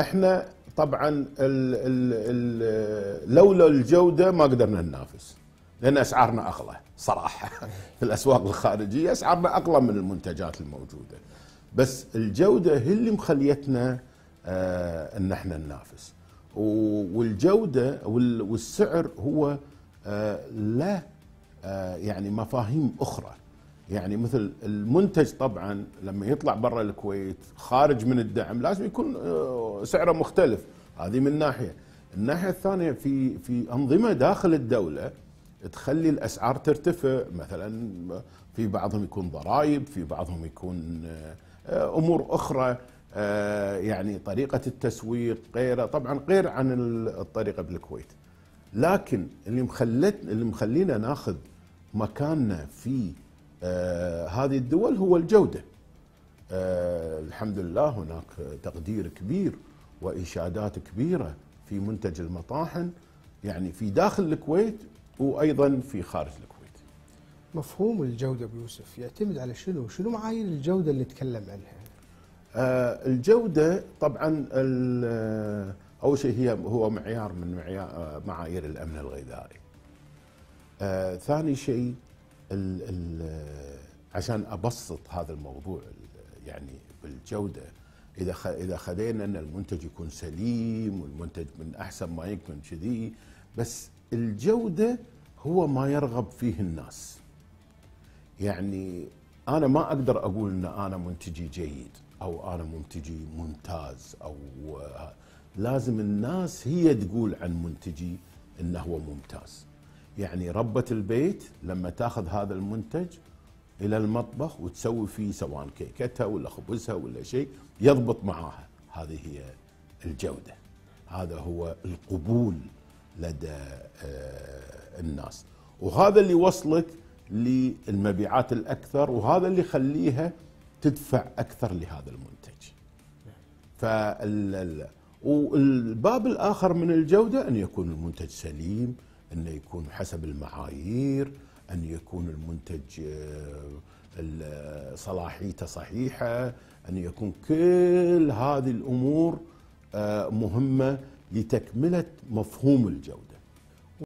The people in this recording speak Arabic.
احنا طبعا الـ الـ لولا الجوده ما قدرنا ننافس لان اسعارنا اغلى صراحه في الاسواق الخارجيه اسعارنا اغلى من المنتجات الموجوده بس الجوده هي اللي مخليتنا آه ان احنا ننافس والجوده والسعر هو آه له آه يعني مفاهيم اخرى يعني مثل المنتج طبعا لما يطلع برا الكويت خارج من الدعم لازم يكون آه، سعره مختلف هذه من ناحيه الناحيه الثانيه في في انظمه داخل الدوله تخلي الاسعار ترتفع مثلا في بعضهم يكون ضرائب في بعضهم يكون آه، امور اخرى آه، يعني طريقه التسويق غيره طبعا غير عن الطريقه بالكويت لكن اللي مخلت اللي مخلينا ناخذ مكاننا في آه، هذه الدول هو الجوده. آه، الحمد لله هناك تقدير كبير واشادات كبيره في منتج المطاحن يعني في داخل الكويت وايضا في خارج الكويت. مفهوم الجوده ابو يوسف يعتمد على شنو؟ شنو معايير الجوده اللي نتكلم عنها؟ آه الجوده طبعا آه، اول شيء هي هو معيار من معيار معايير الامن الغذائي. آه ثاني شيء ال ال عشان ابسط هذا الموضوع يعني بالجوده اذا اذا خذينا ان المنتج يكون سليم والمنتج من احسن ما يمكن كذي بس الجوده هو ما يرغب فيه الناس يعني انا ما اقدر اقول ان انا منتجي جيد او انا منتجي ممتاز او آه، لازم الناس هي تقول عن منتجي انه هو ممتاز يعني ربة البيت لما تاخذ هذا المنتج الى المطبخ وتسوي فيه سواء كيكتها ولا خبزها ولا شيء يضبط معاها هذه هي الجوده هذا هو القبول لدى آه، الناس وهذا اللي وصلك للمبيعات الاكثر وهذا اللي يخليها تدفع اكثر لهذا المنتج فالباب الاخر من الجوده ان يكون المنتج سليم انه يكون حسب المعايير أن يكون المنتج آه، آه، صلاحيته صحيحة أن يكون كل هذه الأمور آه، مهمة لتكملة مفهوم الجودة